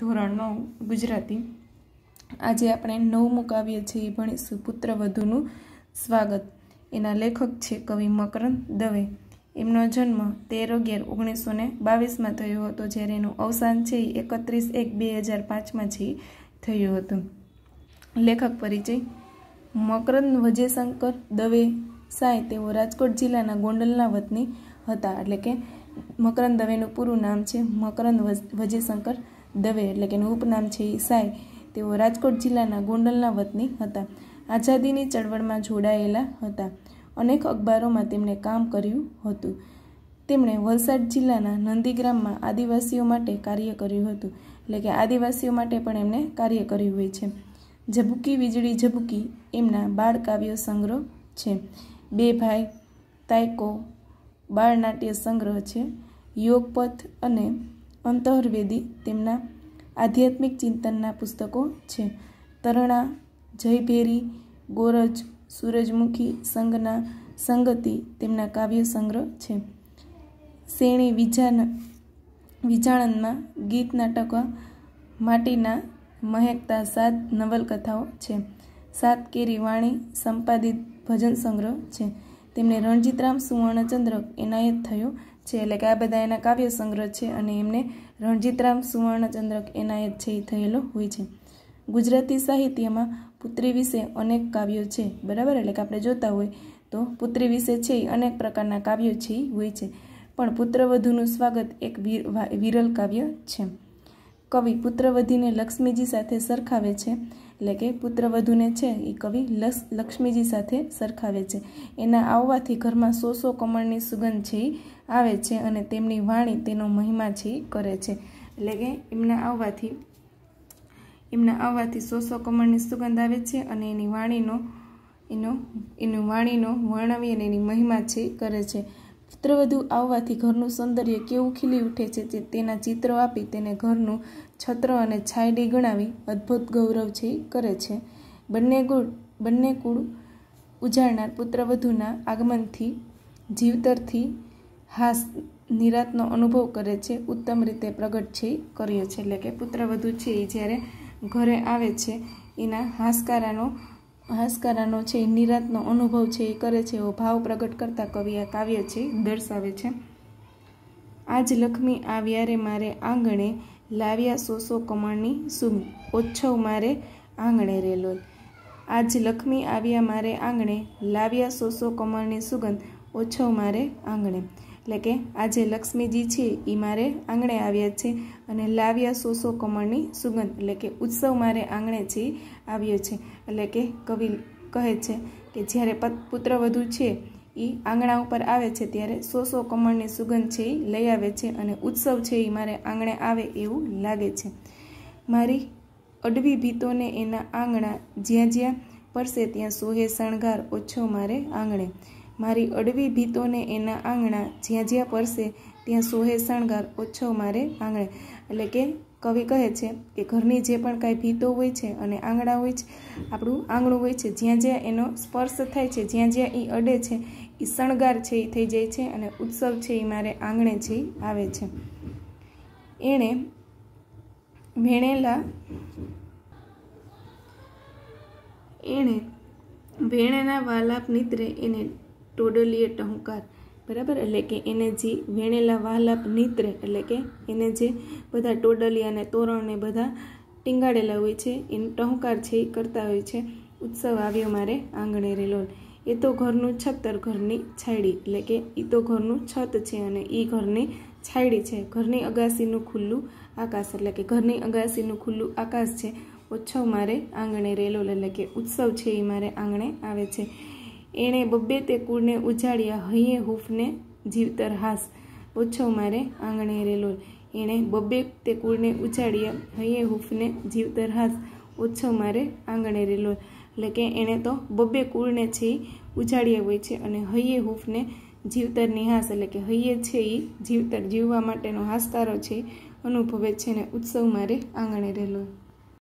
ધોરણમાં ગુજરાતી આજે આપણે નવમું કાવ્ય છે એ ભણીશું પુત્રવધુનું સ્વાગત એના લેખક છે કવિ મકરંદ દવે એમનો જન્મ તેર અગિયાર ઓગણીસો ને બાવીસમાં થયો હતો જ્યારે એનું અવસાન છે એ એકત્રીસ એક બે હજાર પાંચમાં છે થયું હતું લેખક પરિચય મકરંદ વજયશંકર દવે સાય તેઓ રાજકોટ જિલ્લાના ગોંડલના વતની હતા એટલે કે મકરંદ દવેનું પૂરું નામ છે મકરંદ વજયશંકર દવે એટલે કે એનું ઉપનામ છે એ તેઓ રાજકોટ જિલ્લાના ગોંડલના વતની હતા આઝાદીની ચળવળમાં જોડાયેલા હતા અનેક અખબારોમાં તેમણે કામ કર્યું હતું તેમણે વલસાડ જિલ્લાના નંદીગ્રામમાં આદિવાસીઓ માટે કાર્ય કર્યું હતું એટલે કે આદિવાસીઓ માટે પણ એમણે કાર્ય કર્યું હોય છે ઝબુકી વીજળી ઝબુકી એમના બાળ કાવ્યો સંગ્રહ છે બે ભાઈ તાયકો બાળ નાટ્ય સંગ્રહ છે યોગપથ અને અંતઃર્વેદી તેમના આધ્યાત્મિક ચિંતનના પુસ્તકો છે તરણા જયભેરી ગોરજ સૂરજમુખી સંઘના સંગતિ તેમના કાવ્ય સંગ્રહ છે સેણે વિજાન વિજાણનમાં ગીત નાટક માટીના મહેકતા સાત નવલકથાઓ છે સાત કેરી વાણી સંપાદિત ભજન સંગ્રહ છે તેમને રણજીતરામ સુવર્ણચંદ્રક એનાયત થયો છે એટલે કે આ બધા એના કાવ્ય સંગ્રહ છે અને એમને રણજીતરામ સુવર્ણચંદ્રક એનાયત છે એ થયેલો હોય છે ગુજરાતી સાહિત્યમાં પુત્રી વિશે અનેક કાવ્યો છે બરાબર એટલે કે આપણે જોતા હોય તો પુત્રી વિશે છે અનેક પ્રકારના કાવ્યો છે હોય છે પણ પુત્રવધુનું સ્વાગત એક વિરલ કાવ્ય છે કવિ પુત્રવધીને લક્ષ્મીજી સાથે સરખાવે છે એટલે કે પુત્રવધુને છે એ કવિ લક્ષ્મીજી સાથે સરખાવે છે એના આવવાથી ઘરમાં સો સો કમળની સુગંધ છે આવે છે અને તેમની વાણી તેનો મહિમા છે કરે છે એટલે કે એમના આવવાથી એમના આવવાથી સો સો કમળની સુગંધ આવે છે અને એની વાણીનો એનો એની વાણીનો વર્ણવી અને એની મહિમા છે કરે છે પુત્રવધુ આવવાથી ઘરનું સૌંદર્ય કેવું ખીલી ઉઠે છે તેના ચિત્રો આપી તેને ઘરનું છત્ર અને છાયડી ગણાવી અદ્ભુત ગૌરવ છે કરે છે બંને કુળ બંને કુળ ઉજાળનાર પુત્રવધુના આગમનથી જીવતરથી હાસ નિરાતનો અનુભવ કરે છે ઉત્તમ રીતે પ્રગટ છે કર્યો છે એટલે કે પુત્રવધુ છે એ જ્યારે ઘરે આવે છે એના હાસકારાનો હાસકારાનો છે નિરાતનો અનુભવ છે એ કરે છે એવો ભાવ પ્રગટ કરતા કવિ આ કાવ્ય છે દર્શાવે છે આજ લક્ષ્મી આવ્યારે મારે આંગણે લાવ્યા સોસો કમળની સુમ ઓછવ મારે આંગણે રેલોલ આજ લક્ષ્મી આવ્યા મારે આંગણે લાવ્યા સોસો કમળની સુગંધ ઓછવ મારે આંગણે એટલે કે આજે લક્ષ્મીજી છે એ મારે આંગણે આવ્યા છે અને લાવ્યા સોસો કમળની સુગંધ એટલે કે ઉત્સવ મારે આંગણે છે આવ્યો છે એટલે કે કવિ કહે છે કે જ્યારે પુત્ર વધુ છે એ આંગણા ઉપર આવે છે ત્યારે સો સો કમળની સુગંધ છે એ લઈ આવે છે અને ઉત્સવ છે એ મારે આંગણે આવે એવું લાગે છે મારી અડવી ભીતોને એના આંગણા જ્યાં જ્યાં પડશે ત્યાં સોહે શણગાર ઓછો મારે આંગણે મારી અડવી ભીતોને એના આંગણા જ્યાં જ્યાં પરસે ત્યાં સોહે શણગાર ઓછો મારે આંગણે એટલે કે કવિ કહે છે કે ઘરની જે પણ કાંઈ ભીતો હોય છે અને આંગણા હોય છે આપણું આંગણું હોય છે જ્યાં જ્યાં એનો સ્પર્શ થાય છે જ્યાં જ્યાં એ અડે છે એ શણગાર છે એ થઈ જાય છે અને ઉત્સવ છે એ મારે આંગણે છે આવે છે એણે વેણેલા એણે ભેણેના વાલાપ નિદ્રે એને ટોડલીએ ટહુંકાર બરાબર એટલે કે એને જે વેણેલા વાલાપ નીતરે એટલે કે એને જે બધા ટોડલી અને તોરણને બધા ટીંગાડેલા હોય છે એનો ટહુકાર છે એ કરતા હોય છે ઉત્સવ આવ્યો મારે આંગણે રેલોલ એ તો ઘરનું છત્તર ઘરની છાયડી એટલે કે એ તો ઘરનું છત છે અને એ ઘરની છાયડી છે ઘરની અગાસીનું ખુલ્લું આકાશ એટલે કે ઘરની અગાસીનું ખુલ્લું આકાશ છે ઉત્સવ મારે આંગણે રેલોલ એટલે કે ઉત્સવ છે એ મારે આંગણે આવે છે એણે બબ્બે તે કુળને ઉજાડ્યા હૈયે હૂફને જીવતર હાસ ઓછો મારે આંગણે રેલોલ એણે બબ્બે તે કુળને ઉજાડ્યા હૈયે હૂફને જીવતર હાસ ઓછો મારે આંગણે રેલોલ એટલે કે એણે તો બબ્બે કુળને છે એ ઉજાડ્યા હોય છે અને હૈયે હૂફને જીવતર નિહાસ એટલે કે હૈયે છે એ જીવતર જીવવા માટેનો હાસતારો છે અનુભવે છે ને ઉત્સવ મારે આંગણે રહેલો